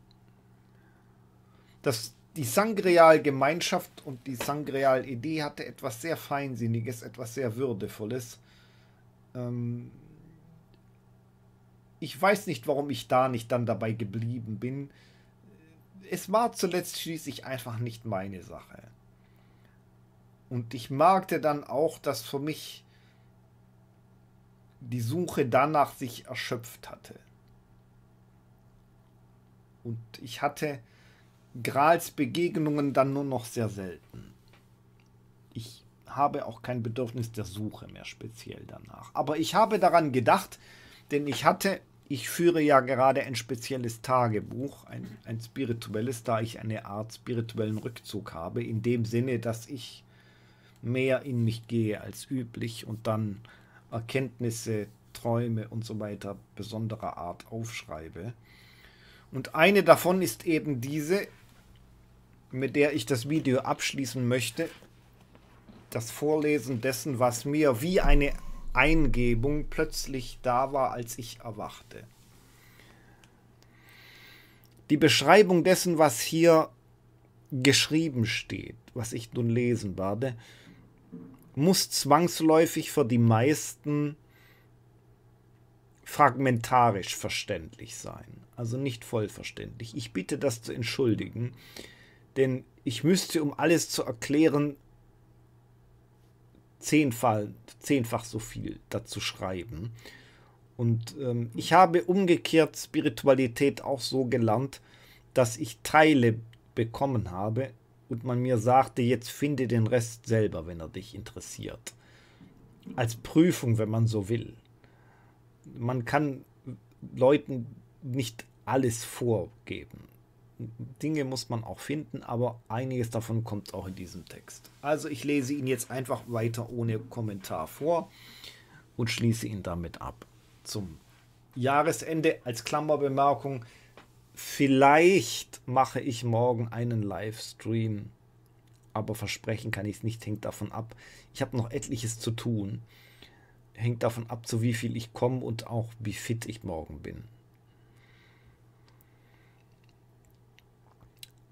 [SPEAKER 1] Das die Sangreal-Gemeinschaft und die Sangreal-Idee hatte etwas sehr Feinsinniges, etwas sehr Würdevolles. Ähm ich weiß nicht, warum ich da nicht dann dabei geblieben bin. Es war zuletzt schließlich einfach nicht meine Sache. Und ich merkte dann auch, dass für mich die Suche danach sich erschöpft hatte. Und ich hatte Grals Begegnungen dann nur noch sehr selten. Ich habe auch kein Bedürfnis der Suche mehr speziell danach. Aber ich habe daran gedacht, denn ich hatte, ich führe ja gerade ein spezielles Tagebuch, ein, ein spirituelles, da ich eine Art spirituellen Rückzug habe, in dem Sinne, dass ich mehr in mich gehe als üblich und dann Erkenntnisse, Träume und so weiter besonderer Art aufschreibe. Und eine davon ist eben diese, mit der ich das Video abschließen möchte. Das Vorlesen dessen, was mir wie eine Eingebung plötzlich da war, als ich erwachte. Die Beschreibung dessen, was hier geschrieben steht, was ich nun lesen werde, muss zwangsläufig für die meisten fragmentarisch verständlich sein, also nicht vollverständlich. Ich bitte das zu entschuldigen. Denn ich müsste, um alles zu erklären, zehnfach, zehnfach so viel dazu schreiben. Und ähm, ich habe umgekehrt Spiritualität auch so gelernt, dass ich Teile bekommen habe und man mir sagte, jetzt finde den Rest selber, wenn er dich interessiert. Als Prüfung, wenn man so will. Man kann Leuten nicht alles vorgeben. Dinge muss man auch finden, aber einiges davon kommt auch in diesem Text. Also ich lese ihn jetzt einfach weiter ohne Kommentar vor und schließe ihn damit ab. Zum Jahresende als Klammerbemerkung, vielleicht mache ich morgen einen Livestream, aber versprechen kann ich es nicht, hängt davon ab. Ich habe noch etliches zu tun. Hängt davon ab, zu wie viel ich komme und auch wie fit ich morgen bin.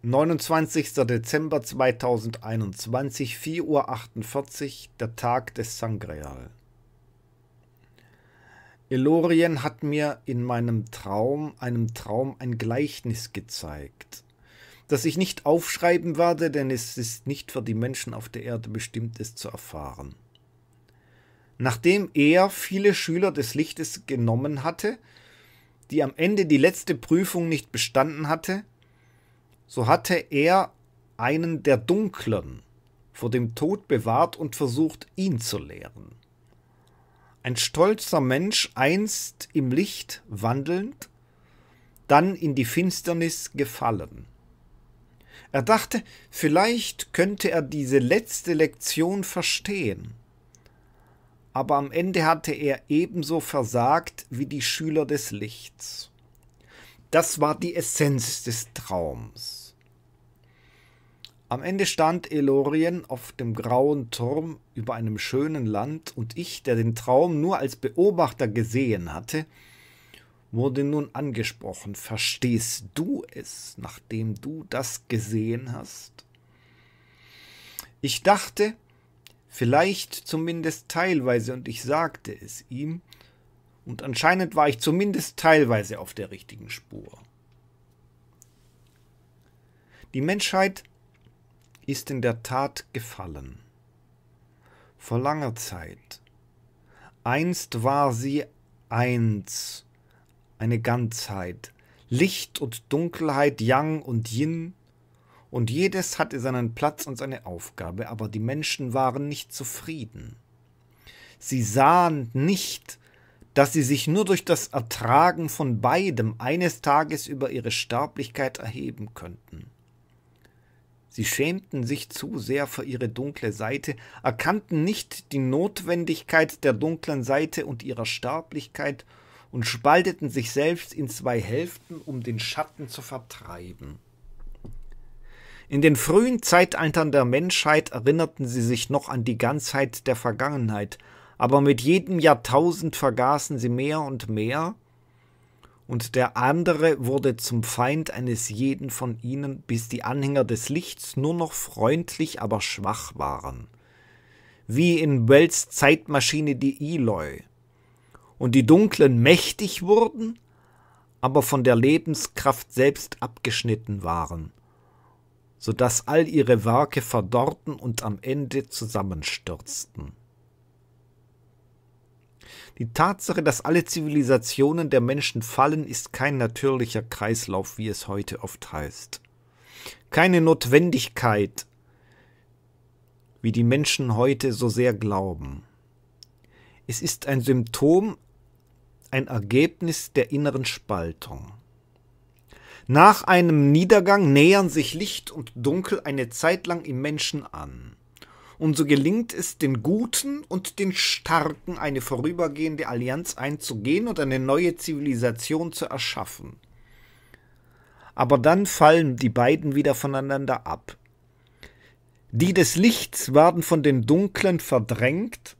[SPEAKER 1] 29. Dezember 2021, 4.48 Uhr, der Tag des Sangreal. Elorien hat mir in meinem Traum, einem Traum, ein Gleichnis gezeigt, das ich nicht aufschreiben werde, denn es ist nicht für die Menschen auf der Erde bestimmt, es zu erfahren. Nachdem er viele Schüler des Lichtes genommen hatte, die am Ende die letzte Prüfung nicht bestanden hatte, so hatte er einen der Dunklen vor dem Tod bewahrt und versucht, ihn zu lehren. Ein stolzer Mensch, einst im Licht wandelnd, dann in die Finsternis gefallen. Er dachte, vielleicht könnte er diese letzte Lektion verstehen. Aber am Ende hatte er ebenso versagt wie die Schüler des Lichts. Das war die Essenz des Traums. Am Ende stand Elorien auf dem grauen Turm über einem schönen Land, und ich, der den Traum nur als Beobachter gesehen hatte, wurde nun angesprochen. Verstehst du es, nachdem du das gesehen hast? Ich dachte, vielleicht zumindest teilweise, und ich sagte es ihm, und anscheinend war ich zumindest teilweise auf der richtigen Spur. Die Menschheit ist in der Tat gefallen. Vor langer Zeit. Einst war sie eins, eine Ganzheit, Licht und Dunkelheit, Yang und Yin, und jedes hatte seinen Platz und seine Aufgabe, aber die Menschen waren nicht zufrieden. Sie sahen nicht, dass sie sich nur durch das Ertragen von beidem eines Tages über ihre Sterblichkeit erheben könnten. Sie schämten sich zu sehr für ihre dunkle Seite, erkannten nicht die Notwendigkeit der dunklen Seite und ihrer Sterblichkeit und spalteten sich selbst in zwei Hälften, um den Schatten zu vertreiben. In den frühen Zeitaltern der Menschheit erinnerten sie sich noch an die Ganzheit der Vergangenheit, aber mit jedem Jahrtausend vergaßen sie mehr und mehr, und der andere wurde zum Feind eines jeden von ihnen, bis die Anhänger des Lichts nur noch freundlich, aber schwach waren. Wie in Wells Zeitmaschine die Eloi. Und die Dunklen mächtig wurden, aber von der Lebenskraft selbst abgeschnitten waren, so dass all ihre Werke verdorrten und am Ende zusammenstürzten. Die Tatsache, dass alle Zivilisationen der Menschen fallen, ist kein natürlicher Kreislauf, wie es heute oft heißt. Keine Notwendigkeit, wie die Menschen heute so sehr glauben. Es ist ein Symptom, ein Ergebnis der inneren Spaltung. Nach einem Niedergang nähern sich Licht und Dunkel eine Zeit lang im Menschen an und so gelingt es den Guten und den Starken eine vorübergehende Allianz einzugehen und eine neue Zivilisation zu erschaffen. Aber dann fallen die beiden wieder voneinander ab. Die des Lichts werden von den Dunklen verdrängt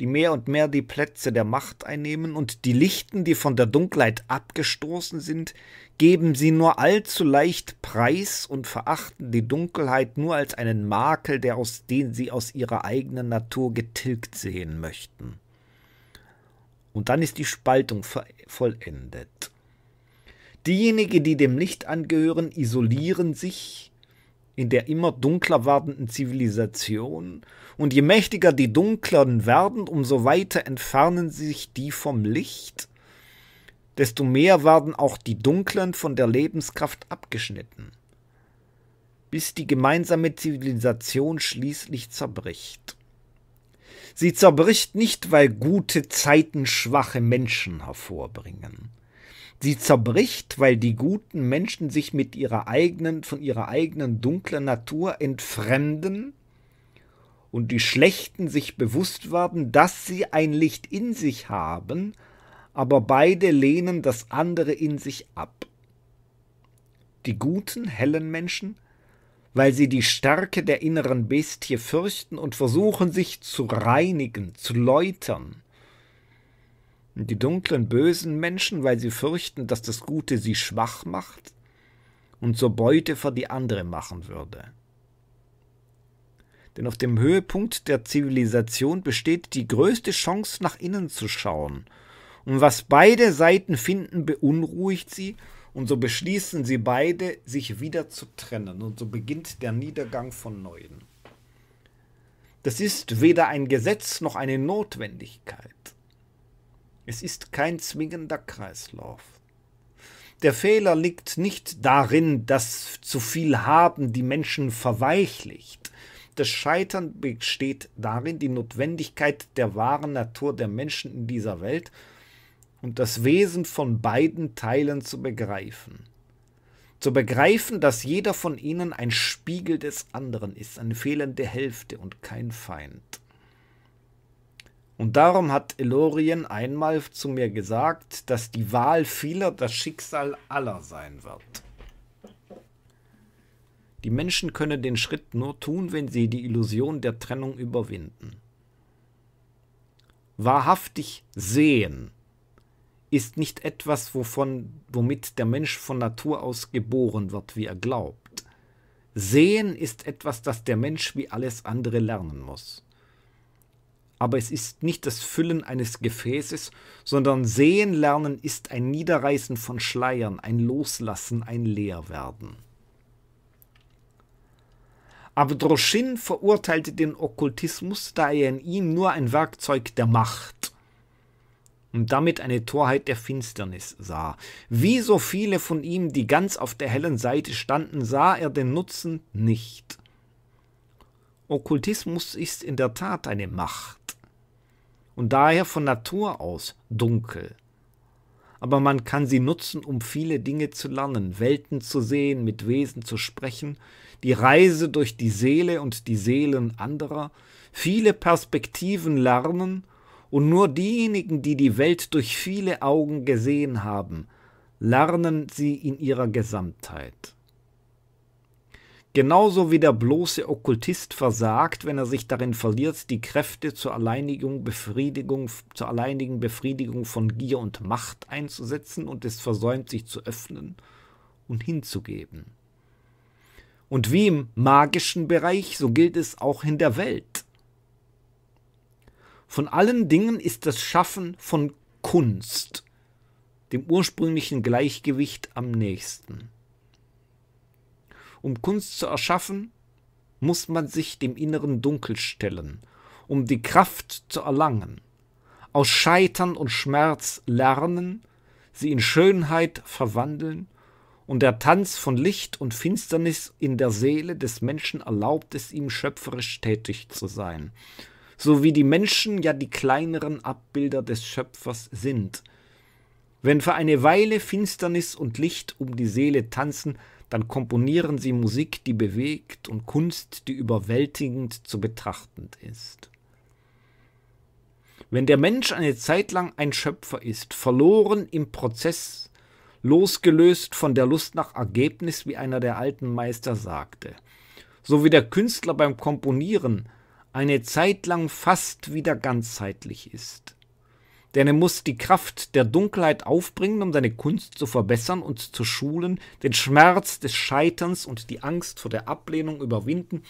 [SPEAKER 1] die mehr und mehr die Plätze der Macht einnehmen, und die Lichten, die von der Dunkelheit abgestoßen sind, geben sie nur allzu leicht preis und verachten die Dunkelheit nur als einen Makel, der aus den sie aus ihrer eigenen Natur getilgt sehen möchten. Und dann ist die Spaltung vollendet. Diejenigen, die dem Licht angehören, isolieren sich in der immer dunkler werdenden Zivilisation und je mächtiger die Dunklen werden, umso weiter entfernen sich die vom Licht, desto mehr werden auch die Dunklen von der Lebenskraft abgeschnitten, bis die gemeinsame Zivilisation schließlich zerbricht. Sie zerbricht nicht, weil gute Zeiten schwache Menschen hervorbringen. Sie zerbricht, weil die guten Menschen sich mit ihrer eigenen, von ihrer eigenen dunklen Natur entfremden und die Schlechten sich bewusst werden, dass sie ein Licht in sich haben, aber beide lehnen das andere in sich ab. Die guten, hellen Menschen, weil sie die Stärke der inneren Bestie fürchten und versuchen sich zu reinigen, zu läutern. Und die dunklen, bösen Menschen, weil sie fürchten, dass das Gute sie schwach macht und zur Beute für die andere machen würde. Denn auf dem Höhepunkt der Zivilisation besteht die größte Chance, nach innen zu schauen. Und was beide Seiten finden, beunruhigt sie, und so beschließen sie beide, sich wieder zu trennen, und so beginnt der Niedergang von Neuem. Das ist weder ein Gesetz noch eine Notwendigkeit. Es ist kein zwingender Kreislauf. Der Fehler liegt nicht darin, dass zu viel Haben die Menschen verweichlicht, das Scheitern besteht darin, die Notwendigkeit der wahren Natur der Menschen in dieser Welt und das Wesen von beiden Teilen zu begreifen. Zu begreifen, dass jeder von ihnen ein Spiegel des anderen ist, eine fehlende Hälfte und kein Feind. Und darum hat Elorien einmal zu mir gesagt, dass die Wahl vieler das Schicksal aller sein wird. Die Menschen können den Schritt nur tun, wenn sie die Illusion der Trennung überwinden. Wahrhaftig sehen ist nicht etwas, wovon, womit der Mensch von Natur aus geboren wird, wie er glaubt. Sehen ist etwas, das der Mensch wie alles andere lernen muss. Aber es ist nicht das Füllen eines Gefäßes, sondern Sehen lernen ist ein Niederreißen von Schleiern, ein Loslassen, ein Leerwerden. Aber Droschin verurteilte den Okkultismus, da er in ihm nur ein Werkzeug der Macht und damit eine Torheit der Finsternis sah. Wie so viele von ihm, die ganz auf der hellen Seite standen, sah er den Nutzen nicht. Okkultismus ist in der Tat eine Macht und daher von Natur aus dunkel. Aber man kann sie nutzen, um viele Dinge zu lernen, Welten zu sehen, mit Wesen zu sprechen, die Reise durch die Seele und die Seelen anderer, viele Perspektiven lernen und nur diejenigen, die die Welt durch viele Augen gesehen haben, lernen sie in ihrer Gesamtheit. Genauso wie der bloße Okkultist versagt, wenn er sich darin verliert, die Kräfte zur alleinigen Befriedigung, zur alleinigen Befriedigung von Gier und Macht einzusetzen und es versäumt, sich zu öffnen und hinzugeben und wie im magischen Bereich, so gilt es auch in der Welt. Von allen Dingen ist das Schaffen von Kunst dem ursprünglichen Gleichgewicht am nächsten. Um Kunst zu erschaffen, muss man sich dem inneren Dunkel stellen, um die Kraft zu erlangen, aus Scheitern und Schmerz lernen, sie in Schönheit verwandeln und der Tanz von Licht und Finsternis in der Seele des Menschen erlaubt es ihm, schöpferisch tätig zu sein. So wie die Menschen ja die kleineren Abbilder des Schöpfers sind. Wenn für eine Weile Finsternis und Licht um die Seele tanzen, dann komponieren sie Musik, die bewegt und Kunst, die überwältigend zu betrachtend ist. Wenn der Mensch eine Zeit lang ein Schöpfer ist, verloren im Prozess losgelöst von der Lust nach Ergebnis, wie einer der alten Meister sagte. So wie der Künstler beim Komponieren eine Zeit lang fast wieder ganzheitlich ist. Denn er muss die Kraft der Dunkelheit aufbringen, um seine Kunst zu verbessern und zu schulen, den Schmerz des Scheiterns und die Angst vor der Ablehnung überwinden,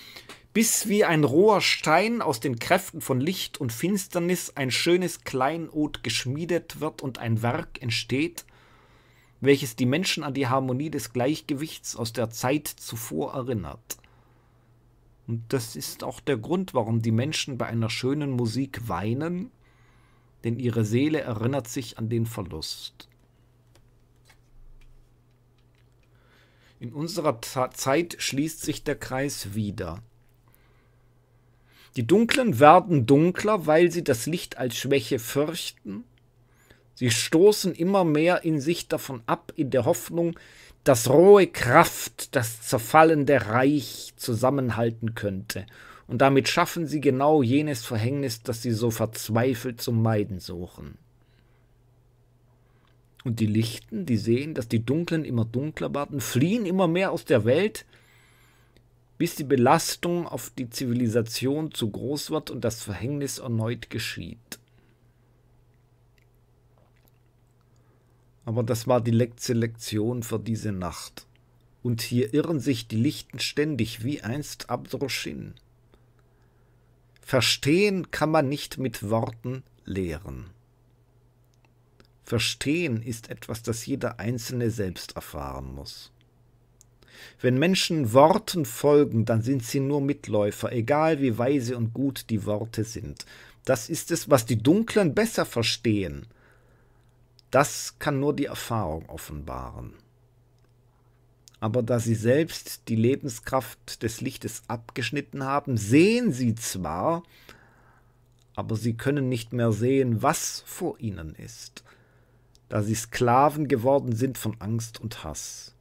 [SPEAKER 1] bis wie ein roher Stein aus den Kräften von Licht und Finsternis ein schönes Kleinod geschmiedet wird und ein Werk entsteht, welches die Menschen an die Harmonie des Gleichgewichts aus der Zeit zuvor erinnert. Und das ist auch der Grund, warum die Menschen bei einer schönen Musik weinen, denn ihre Seele erinnert sich an den Verlust. In unserer Ta Zeit schließt sich der Kreis wieder. Die Dunklen werden dunkler, weil sie das Licht als Schwäche fürchten Sie stoßen immer mehr in sich davon ab, in der Hoffnung, dass rohe Kraft das zerfallende Reich zusammenhalten könnte. Und damit schaffen sie genau jenes Verhängnis, das sie so verzweifelt zu meiden suchen. Und die Lichten, die sehen, dass die Dunklen immer dunkler werden, fliehen immer mehr aus der Welt, bis die Belastung auf die Zivilisation zu groß wird und das Verhängnis erneut geschieht. Aber das war die letzte Lektion für diese Nacht. Und hier irren sich die Lichten ständig, wie einst Abdroschin. Verstehen kann man nicht mit Worten lehren. Verstehen ist etwas, das jeder Einzelne selbst erfahren muss. Wenn Menschen Worten folgen, dann sind sie nur Mitläufer, egal wie weise und gut die Worte sind. Das ist es, was die Dunklen besser verstehen – das kann nur die Erfahrung offenbaren. Aber da sie selbst die Lebenskraft des Lichtes abgeschnitten haben, sehen sie zwar, aber sie können nicht mehr sehen, was vor ihnen ist, da sie Sklaven geworden sind von Angst und Hass.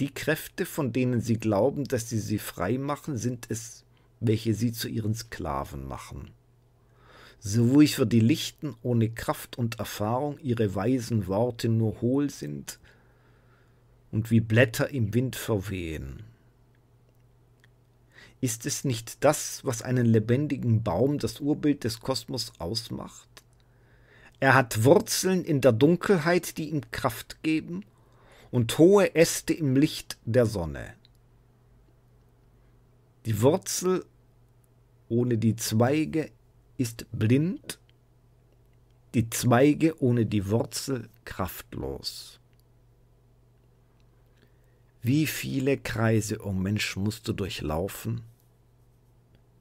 [SPEAKER 1] Die Kräfte, von denen sie glauben, dass sie sie frei machen, sind es, welche sie zu ihren Sklaven machen so ruhig für die Lichten ohne Kraft und Erfahrung ihre weisen Worte nur hohl sind und wie Blätter im Wind verwehen. Ist es nicht das, was einen lebendigen Baum, das Urbild des Kosmos, ausmacht? Er hat Wurzeln in der Dunkelheit, die ihm Kraft geben, und hohe Äste im Licht der Sonne. Die Wurzel ohne die Zweige ist blind, die Zweige ohne die Wurzel kraftlos. Wie viele Kreise, o oh Mensch, musst du durchlaufen,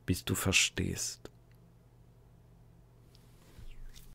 [SPEAKER 1] bis du verstehst.